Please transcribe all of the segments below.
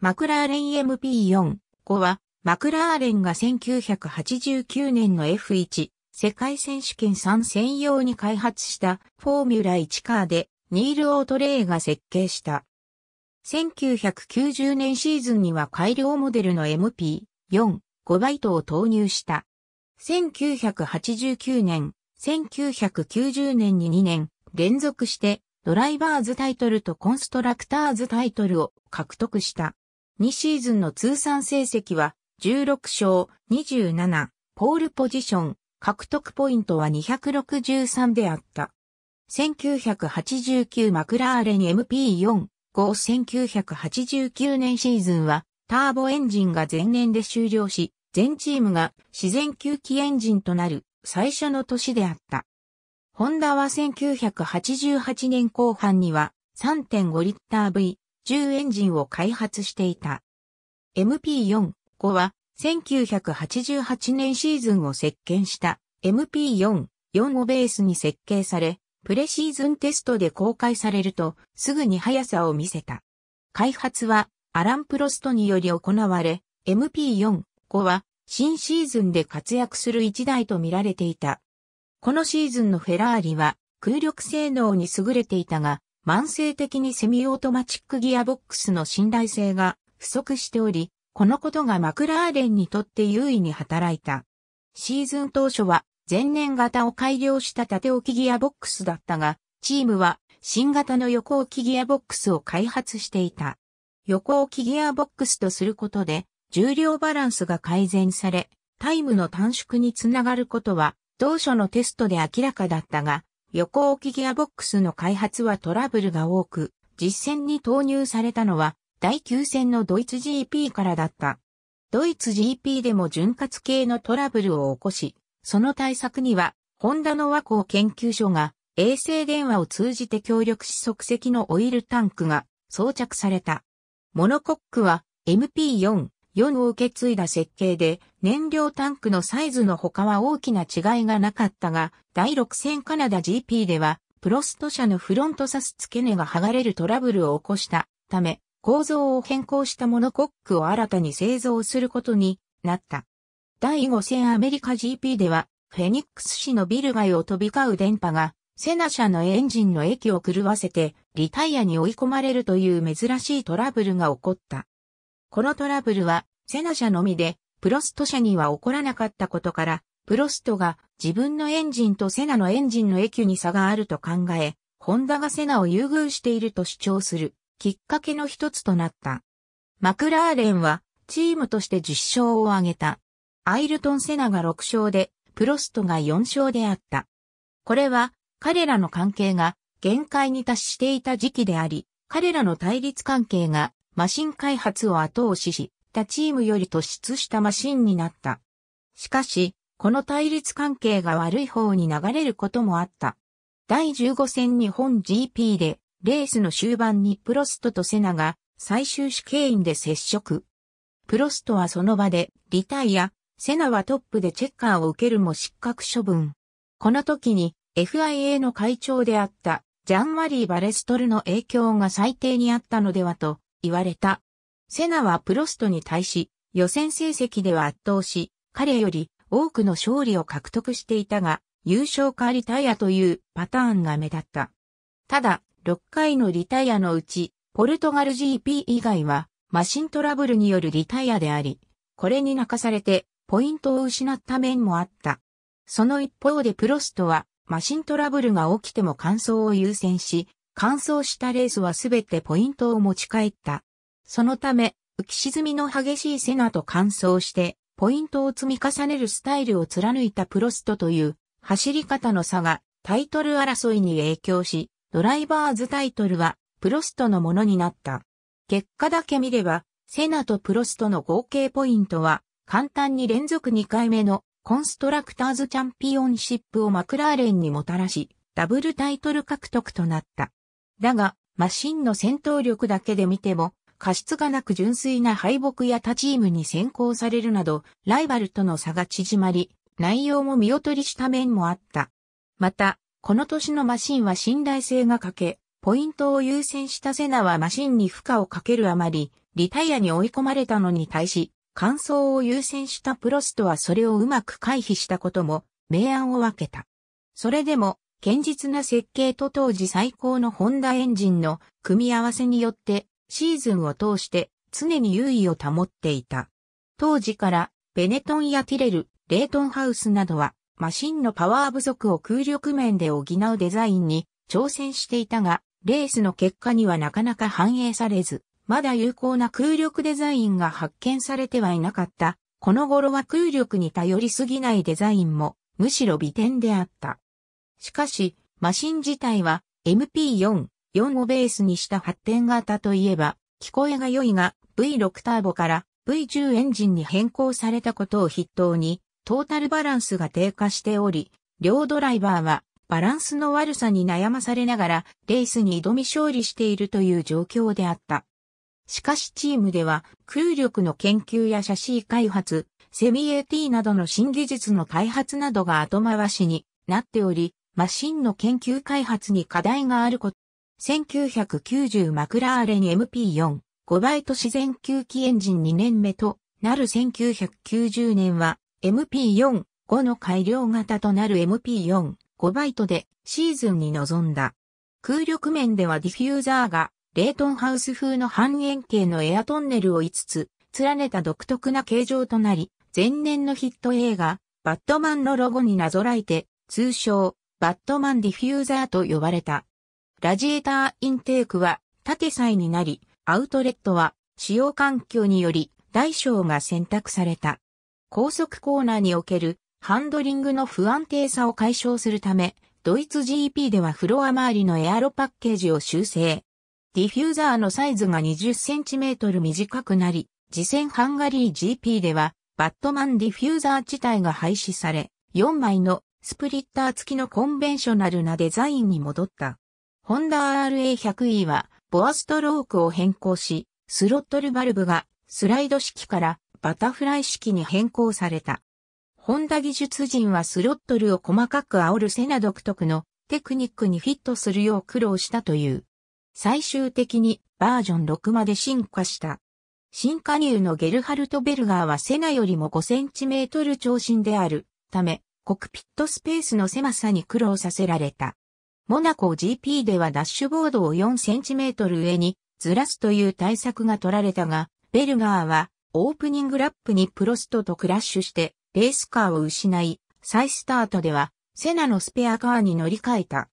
マクラーレン MP4、5は、マクラーレンが1989年の F1 世界選手権3専用に開発したフォーミュラ1カーでニール・オートレイが設計した。1990年シーズンには改良モデルの MP4、5バイトを投入した。1989年、1990年に2年連続してドライバーズタイトルとコンストラクターズタイトルを獲得した。2シーズンの通算成績は16勝27、ポールポジション、獲得ポイントは263であった。1989マクラーレン MP4、1989年シーズンはターボエンジンが前年で終了し、全チームが自然吸気エンジンとなる最初の年であった。ホンダは1988年後半には3.5リッター V 10エンジンを開発していた。MP4-5 は1988年シーズンを席巻した MP4-4 をベースに設計され、プレシーズンテストで公開されるとすぐに速さを見せた。開発はアラン・プロストにより行われ、MP4-5 は新シーズンで活躍する一台と見られていた。このシーズンのフェラーリは空力性能に優れていたが、慢性的にセミオートマチックギアボックスの信頼性が不足しており、このことがマクラーレンにとって優位に働いた。シーズン当初は前年型を改良した縦置きギアボックスだったが、チームは新型の横置きギアボックスを開発していた。横置きギアボックスとすることで、重量バランスが改善され、タイムの短縮につながることは、当初のテストで明らかだったが、横置きギアボックスの開発はトラブルが多く、実戦に投入されたのは、第9戦のドイツ GP からだった。ドイツ GP でも潤滑系のトラブルを起こし、その対策には、ホンダの和光研究所が衛星電話を通じて協力し即席のオイルタンクが装着された。モノコックは MP4 4を受け継いだ設計で、燃料タンクのサイズの他は大きな違いがなかったが、第6戦カナダ GP では、プロスト社のフロントサス付け根が剥がれるトラブルを起こしたため、構造を変更したモノコックを新たに製造することになった。第5戦アメリカ GP では、フェニックス市のビル街を飛び交う電波が、セナ社のエンジンの液を狂わせて、リタイアに追い込まれるという珍しいトラブルが起こった。このトラブルは、セナ社のみで、プロスト社には起こらなかったことから、プロストが自分のエンジンとセナのエンジンの駅に差があると考え、ホンダがセナを優遇していると主張するきっかけの一つとなった。マクラーレンはチームとして10勝を挙げた。アイルトン・セナが6勝で、プロストが4勝であった。これは彼らの関係が限界に達していた時期であり、彼らの対立関係がマシン開発を後押しし、他チームより突出したマシンになった。しかし、この対立関係が悪い方に流れることもあった。第15戦日本 GP で、レースの終盤にプロストとセナが最終試験員で接触。プロストはその場でリタイア、セナはトップでチェッカーを受けるも失格処分。この時に FIA の会長であったジャンワリー・バレストルの影響が最低にあったのではと言われた。セナはプロストに対し、予選成績では圧倒し、彼より多くの勝利を獲得していたが、優勝かリタイアというパターンが目立った。ただ、6回のリタイアのうち、ポルトガル GP 以外は、マシントラブルによるリタイアであり、これに泣かされて、ポイントを失った面もあった。その一方でプロストは、マシントラブルが起きても完走を優先し、完走したレースはすべてポイントを持ち帰った。そのため、浮き沈みの激しいセナと完走して、ポイントを積み重ねるスタイルを貫いたプロストという走り方の差がタイトル争いに影響し、ドライバーズタイトルはプロストのものになった。結果だけ見れば、セナとプロストの合計ポイントは簡単に連続2回目のコンストラクターズチャンピオンシップをマクラーレンにもたらし、ダブルタイトル獲得となった。だが、マシンの戦闘力だけで見ても、過失がなく純粋な敗北や他チームに先行されるなど、ライバルとの差が縮まり、内容も見劣りした面もあった。また、この年のマシンは信頼性が欠け、ポイントを優先したセナはマシンに負荷をかけるあまり、リタイアに追い込まれたのに対し、感想を優先したプロストはそれをうまく回避したことも、明暗を分けた。それでも、堅実な設計と当時最高のホンダエンジンの組み合わせによってシーズンを通して常に優位を保っていた。当時からベネトンやティレル、レートンハウスなどはマシンのパワー不足を空力面で補うデザインに挑戦していたが、レースの結果にはなかなか反映されず、まだ有効な空力デザインが発見されてはいなかった。この頃は空力に頼りすぎないデザインも、むしろ美点であった。しかし、マシン自体は MP4、4をベースにした発展型といえば、聞こえが良いが V6 ターボから V10 エンジンに変更されたことを筆頭に、トータルバランスが低下しており、両ドライバーはバランスの悪さに悩まされながら、レースに挑み勝利しているという状況であった。しかしチームでは、空力の研究やシャシー開発、セミ AT などの新技術の開発などが後回しになっており、マシンの研究開発に課題があること。1990マクラーレン MP4、5イト自然吸気エンジン2年目となる1990年は MP4、5の改良型となる MP4、5バイトでシーズンに臨んだ。空力面ではディフューザーがレートンハウス風の半円形のエアトンネルを5つ連ねた独特な形状となり、前年のヒット映画、バットマンのロゴになぞらえて、通称、バットマンディフューザーと呼ばれた。ラジエーターインテークは縦際になり、アウトレットは使用環境により大小が選択された。高速コーナーにおけるハンドリングの不安定さを解消するため、ドイツ GP ではフロア周りのエアロパッケージを修正。ディフューザーのサイズが 20cm 短くなり、次戦ハンガリー GP ではバットマンディフューザー自体が廃止され、4枚のスプリッター付きのコンベンショナルなデザインに戻った。ホンダ RA100E は、ボアストロークを変更し、スロットルバルブがスライド式からバタフライ式に変更された。ホンダ技術陣はスロットルを細かく煽るセナ独特のテクニックにフィットするよう苦労したという。最終的にバージョン6まで進化した。新加入のゲルハルト・ベルガーはセナよりも5センチメートル長身であるため、コクピットスペースの狭さに苦労させられた。モナコ GP ではダッシュボードを4センチメートル上にずらすという対策が取られたが、ベルガーはオープニングラップにプロストとクラッシュしてレースカーを失い、再スタートではセナのスペアカーに乗り換えた。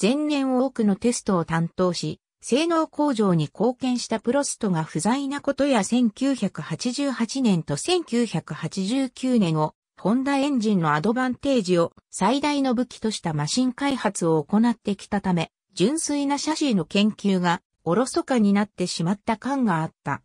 前年多くのテストを担当し、性能向上に貢献したプロストが不在なことや1988年と1989年をホンダエンジンのアドバンテージを最大の武器としたマシン開発を行ってきたため、純粋な車種の研究がおろそかになってしまった感があった。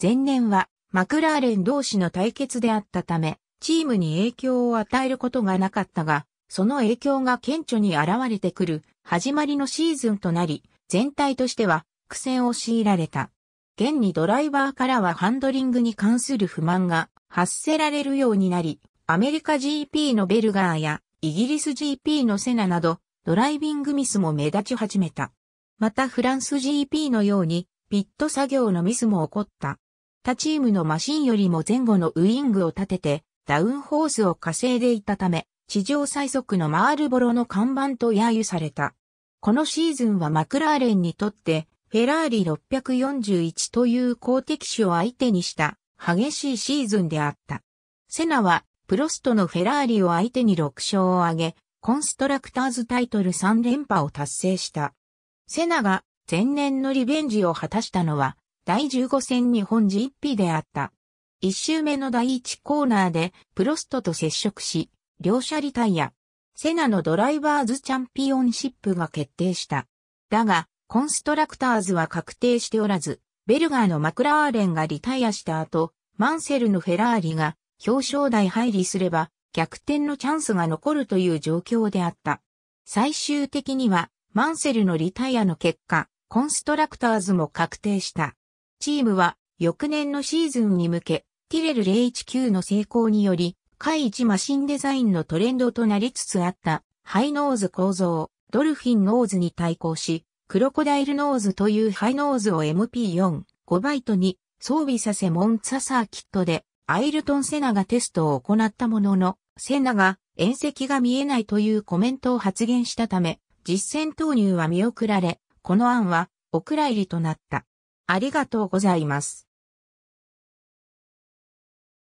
前年はマクラーレン同士の対決であったため、チームに影響を与えることがなかったが、その影響が顕著に現れてくる始まりのシーズンとなり、全体としては苦戦を強いられた。現にドライバーからはハンドリングに関する不満が発せられるようになり、アメリカ GP のベルガーやイギリス GP のセナなどドライビングミスも目立ち始めた。またフランス GP のようにピット作業のミスも起こった。他チームのマシンよりも前後のウイングを立ててダウンホースを稼いでいたため、地上最速のマールボロの看板と揶揄された。このシーズンはマクラーレンにとってフェラーリ641という好敵手を相手にした激しいシーズンであった。セナはプロストのフェラーリを相手に6勝を挙げ、コンストラクターズタイトル3連覇を達成した。セナが前年のリベンジを果たしたのは、第15戦日本一匹であった。1周目の第1コーナーで、プロストと接触し、両者リタイア。セナのドライバーズチャンピオンシップが決定した。だが、コンストラクターズは確定しておらず、ベルガーのマクラーレンがリタイアした後、マンセルのフェラーリが表彰台入りすれば逆転のチャンスが残るという状況であった。最終的にはマンセルのリタイアの結果、コンストラクターズも確定した。チームは翌年のシーズンに向け、ティレル019の成功により、下一マシンデザインのトレンドとなりつつあったハイノーズ構造、ドルフィンノーズに対抗し、クロコダイルノーズというハイノーズを MP4、5バイトに装備させモンツァサーキットでアイルトン・セナがテストを行ったものの、セナが遠赤が見えないというコメントを発言したため、実戦投入は見送られ、この案はお蔵入りとなった。ありがとうございます。